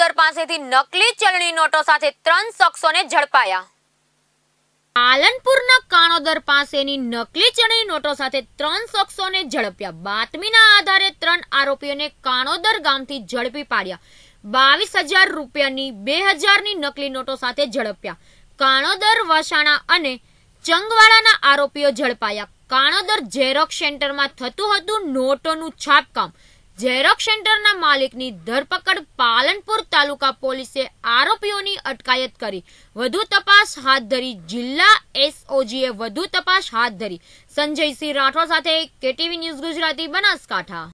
દામોદર પાસેથી નકલી ચલણી નોટો સાથે ત્રણ શખ્સોને ઝડપાયા પાલનપુરના કાણોદર પાસેની નકલી ચણી નોટો સાથે ત્રણ શખ્સોને ઝડપ્યા બાતમીના આધારે ત્રણ આરોપીઓને કાણોદર ગામથી ઝડપી પાડ્યા બાવીસ હજાર રૂપિયાની બે હજારની નકલી નોટો સાથે ઝડપ્યા કાણોદર વસાણા અને ચંગવાડાના આરોપીઓ ઝડપાયા કાણોદર ઝેરોક્ષ સેન્ટરમાં થતું હતું નોટોનું છાપકામ ઝેરોક્ષ સેન્ટરના માલિકની ધરપકડ પાલનપુર તાલુકા પોલીસે આરોપીઓની અટકાયત કરી વધુ તપાસ હાથ ધરી જિલ્લા એસઓજીએ વધુ તપાસ હાથ ધરી સંજયસિંહ રાઠોડ સાથે કેટીવી ન્યૂઝ ગુજરાતી બનાસકાંઠા